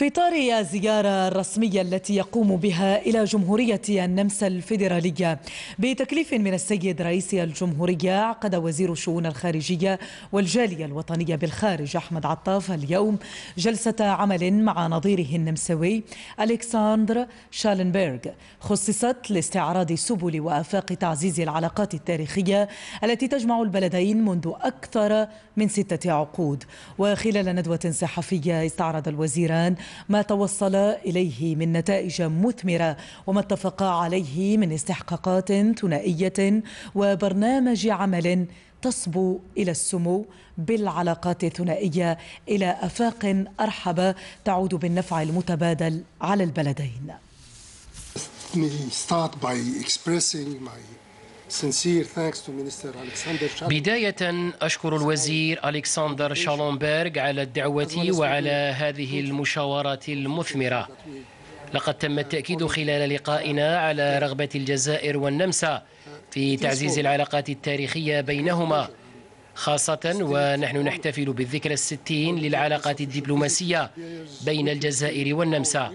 في إطار الزياره الرسميه التي يقوم بها إلى جمهورية النمسا الفيدرالية بتكليف من السيد رئيس الجمهورية عقد وزير الشؤون الخارجية والجالية الوطنية بالخارج أحمد عطاف اليوم جلسة عمل مع نظيره النمساوي ألكسندر شالنبرغ خصصت لاستعراض سبل وآفاق تعزيز العلاقات التاريخية التي تجمع البلدين منذ أكثر من ستة عقود وخلال ندوة صحفية استعرض الوزيران ما توصلا إليه من نتائج مثمرة وما اتفقا عليه من استحقاقات ثنائية وبرنامج عمل تصبو إلى السمو بالعلاقات الثنائية إلى أفاق أرحب تعود بالنفع المتبادل على البلدين. me start by expressing my بداية أشكر الوزير ألكسندر شالومبرغ على الدعوة وعلى هذه المشاورات المثمرة لقد تم التأكيد خلال لقائنا على رغبة الجزائر والنمسا في تعزيز العلاقات التاريخية بينهما خاصة ونحن نحتفل بالذكرى الستين للعلاقات الدبلوماسية بين الجزائر والنمسا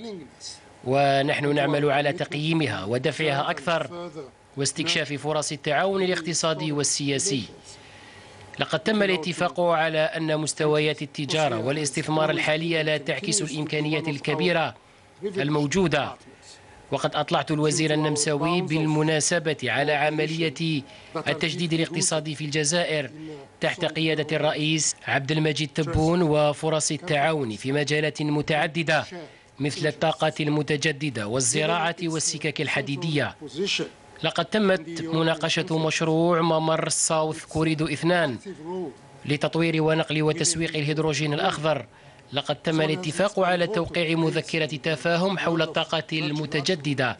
ونحن نعمل على تقييمها ودفعها أكثر واستكشاف فرص التعاون الاقتصادي والسياسي لقد تم الاتفاق على أن مستويات التجارة والاستثمار الحالية لا تعكس الإمكانيات الكبيرة الموجودة وقد أطلعت الوزير النمساوي بالمناسبة على عملية التجديد الاقتصادي في الجزائر تحت قيادة الرئيس عبد المجيد تبون وفرص التعاون في مجالات متعددة مثل الطاقة المتجددة والزراعة والسكك الحديدية لقد تمت مناقشة مشروع ممر ساوث كوريدو اثنان لتطوير ونقل وتسويق الهيدروجين الأخضر لقد تم الاتفاق على توقيع مذكرة تفاهم حول الطاقة المتجددة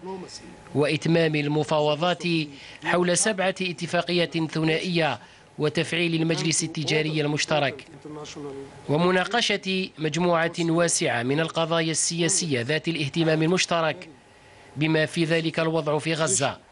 وإتمام المفاوضات حول سبعة اتفاقيات ثنائية وتفعيل المجلس التجاري المشترك ومناقشة مجموعة واسعة من القضايا السياسية ذات الاهتمام المشترك بما في ذلك الوضع في غزة